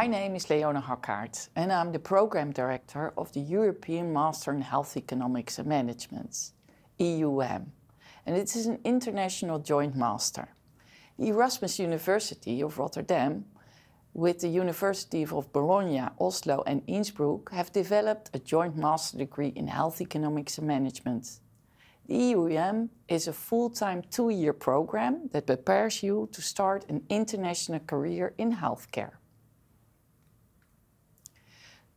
My name is Leona Hakkaert, and I'm the Program Director of the European Master in Health Economics and Management, EUM, and it is an international joint master. The Erasmus University of Rotterdam, with the University of Bologna, Oslo, and Innsbruck, have developed a joint master degree in health economics and management. The EUM is a full-time two-year program that prepares you to start an international career in healthcare.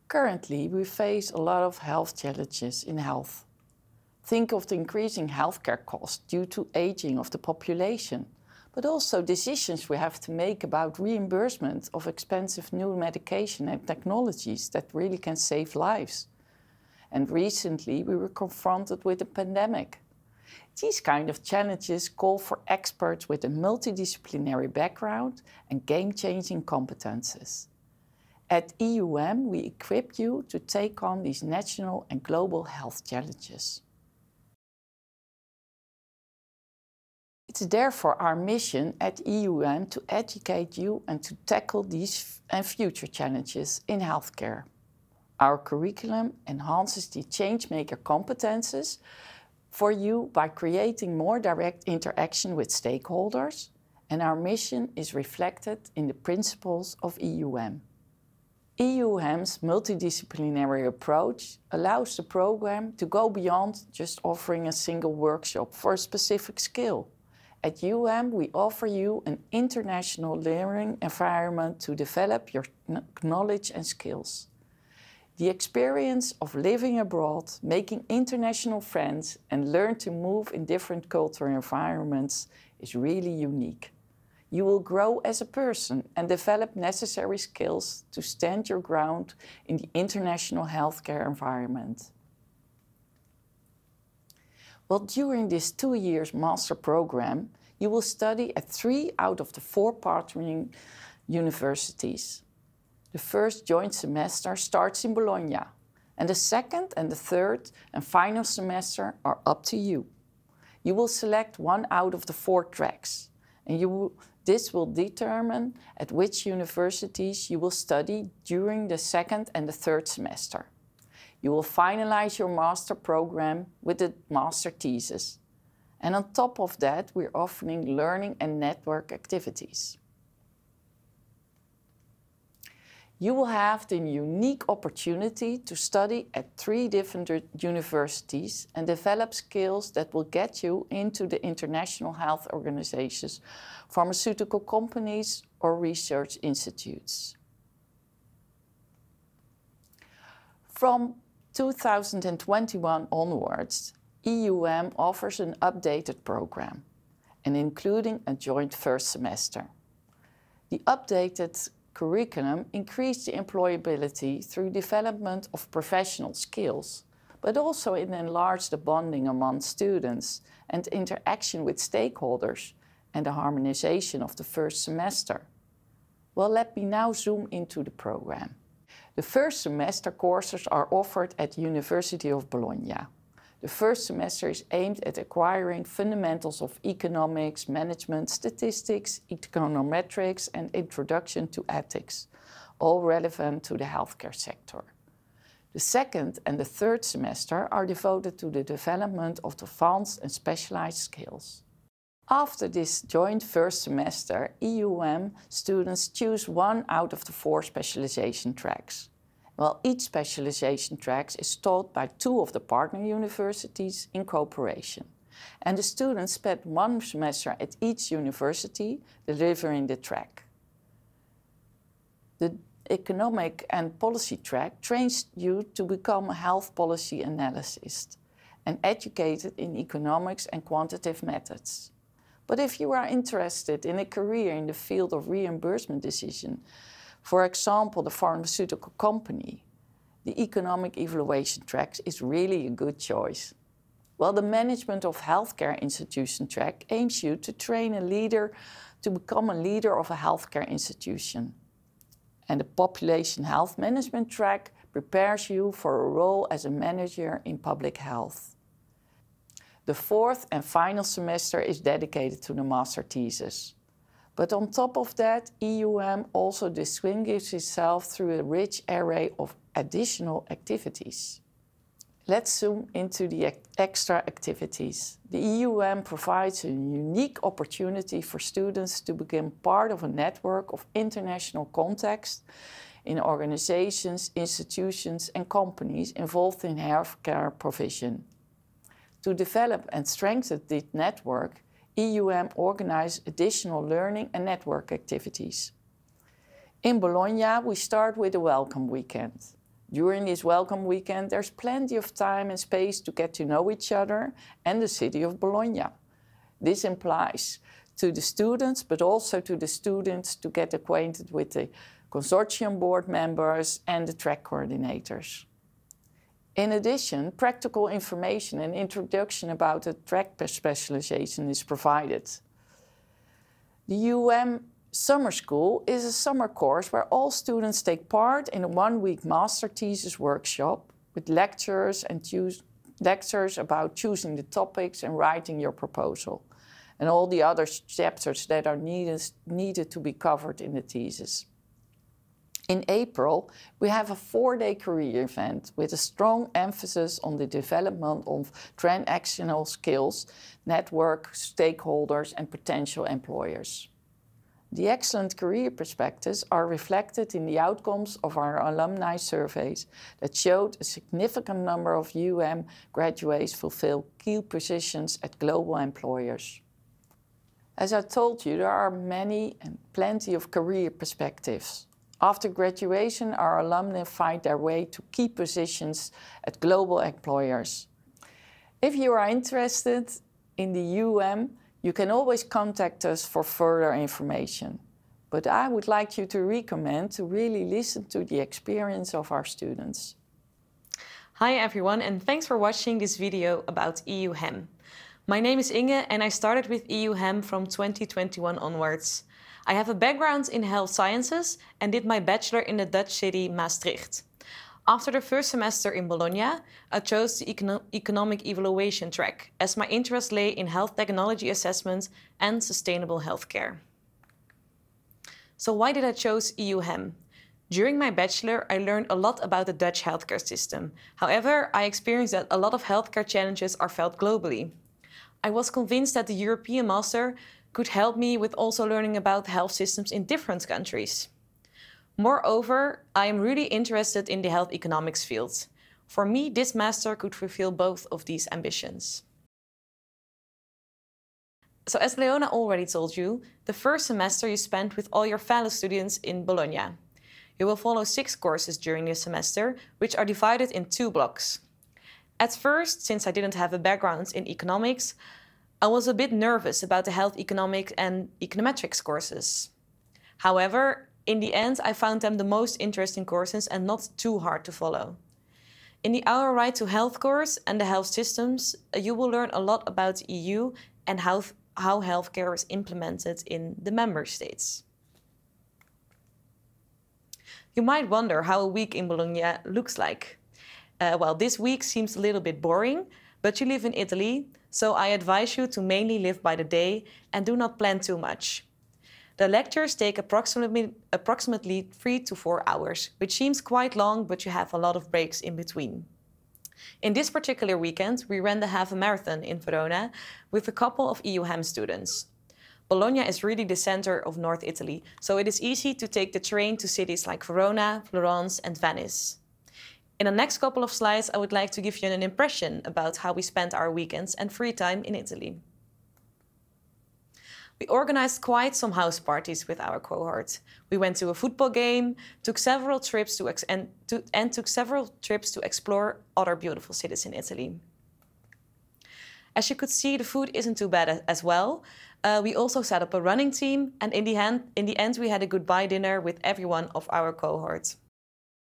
Currently, we face a lot of health challenges in health. Think of the increasing healthcare costs due to aging of the population, but also decisions we have to make about reimbursement of expensive new medication and technologies that really can save lives. And recently, we were confronted with a pandemic. These kind of challenges call for experts with a multidisciplinary background and game-changing competences. At EUM, we equip you to take on these national and global health challenges. It's therefore our mission at EUM to educate you and to tackle these and future challenges in healthcare. Our curriculum enhances the changemaker competences for you by creating more direct interaction with stakeholders, and our mission is reflected in the principles of EUM. EUHAM's multidisciplinary approach allows the program to go beyond just offering a single workshop for a specific skill. At UM, we offer you an international learning environment to develop your knowledge and skills. The experience of living abroad, making international friends, and learn to move in different cultural environments is really unique you will grow as a person and develop necessary skills to stand your ground in the international healthcare environment. Well, during this two years master program, you will study at three out of the four partnering universities. The first joint semester starts in Bologna, and the second and the third and final semester are up to you. You will select one out of the four tracks, and you this will determine at which universities you will study during the second and the third semester. You will finalize your master program with the master thesis. And on top of that, we're offering learning and network activities. you will have the unique opportunity to study at three different universities and develop skills that will get you into the international health organizations, pharmaceutical companies, or research institutes. From 2021 onwards, EUM offers an updated program and including a joint first semester. The updated curriculum increased the employability through development of professional skills, but also it enlarged the bonding among students and interaction with stakeholders and the harmonization of the first semester. Well, let me now zoom into the program. The first semester courses are offered at University of Bologna. The first semester is aimed at acquiring fundamentals of economics, management, statistics, econometrics, and introduction to ethics, all relevant to the healthcare sector. The second and the third semester are devoted to the development of advanced and specialized skills. After this joint first semester, EUM students choose one out of the four specialization tracks while each specialization track is taught by two of the partner universities in cooperation. And the students spend one semester at each university delivering the track. The economic and policy track trains you to become a health policy analyst and educated in economics and quantitative methods. But if you are interested in a career in the field of reimbursement decision for example, the pharmaceutical company, the economic evaluation track is really a good choice. While the management of healthcare institution track aims you to train a leader to become a leader of a healthcare institution. And the population health management track prepares you for a role as a manager in public health. The fourth and final semester is dedicated to the master thesis. But on top of that, EUM also distinguishes itself through a rich array of additional activities. Let's zoom into the extra activities. The EUM provides a unique opportunity for students to become part of a network of international contacts in organizations, institutions, and companies involved in healthcare provision. To develop and strengthen this network, EUM organize additional learning and network activities. In Bologna, we start with a welcome weekend. During this welcome weekend, there's plenty of time and space to get to know each other and the city of Bologna. This implies to the students, but also to the students to get acquainted with the consortium board members and the track coordinators. In addition, practical information and introduction about the track specialization is provided. The UM Summer School is a summer course where all students take part in a one-week master thesis workshop with lectures and lectures about choosing the topics and writing your proposal, and all the other chapters that are needed, needed to be covered in the thesis. In April, we have a four-day career event with a strong emphasis on the development of transactional skills, network stakeholders and potential employers. The excellent career perspectives are reflected in the outcomes of our alumni surveys that showed a significant number of UM graduates fulfill key positions at global employers. As I told you, there are many and plenty of career perspectives. After graduation, our alumni find their way to key positions at global employers. If you are interested in the UM, you can always contact us for further information. But I would like you to recommend to really listen to the experience of our students. Hi everyone and thanks for watching this video about EU HEM. My name is Inge and I started with EU HEM from 2021 onwards. I have a background in health sciences and did my bachelor in the Dutch city Maastricht. After the first semester in Bologna, I chose the econo economic evaluation track as my interest lay in health technology assessment and sustainable healthcare. So why did I choose EUHEM? During my bachelor, I learned a lot about the Dutch healthcare system. However, I experienced that a lot of healthcare challenges are felt globally. I was convinced that the European master could help me with also learning about health systems in different countries. Moreover, I am really interested in the health economics field. For me, this master could fulfill both of these ambitions. So as Leona already told you, the first semester you spend with all your fellow students in Bologna. You will follow six courses during this semester, which are divided in two blocks. At first, since I didn't have a background in economics, I was a bit nervous about the health economics and econometrics courses. However, in the end, I found them the most interesting courses and not too hard to follow. In the Our Right to Health course and the health systems, uh, you will learn a lot about the EU and how, how healthcare is implemented in the member states. You might wonder how a week in Bologna looks like. Uh, well, this week seems a little bit boring, but you live in Italy, so I advise you to mainly live by the day and do not plan too much. The lectures take approximately, approximately three to four hours, which seems quite long, but you have a lot of breaks in between. In this particular weekend, we ran the half a marathon in Verona with a couple of EUHAM students. Bologna is really the center of North Italy, so it is easy to take the train to cities like Verona, Florence, and Venice. In the next couple of slides, I would like to give you an impression about how we spent our weekends and free time in Italy. We organized quite some house parties with our cohort. We went to a football game, took several trips to, and, to and took several trips to explore other beautiful cities in Italy. As you could see, the food isn't too bad as well. Uh, we also set up a running team, and in the, end, in the end, we had a goodbye dinner with everyone of our cohort.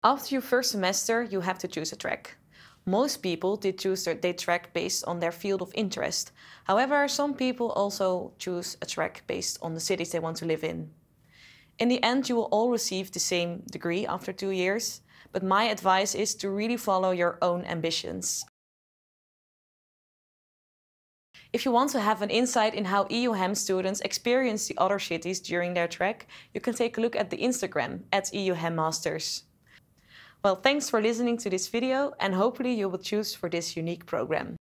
After your first semester, you have to choose a track. Most people did choose their, their track based on their field of interest. However, some people also choose a track based on the cities they want to live in. In the end, you will all receive the same degree after two years, but my advice is to really follow your own ambitions. If you want to have an insight in how EUHAM students experience the other cities during their track, you can take a look at the Instagram at EUHAM Masters. Well, thanks for listening to this video and hopefully you will choose for this unique program.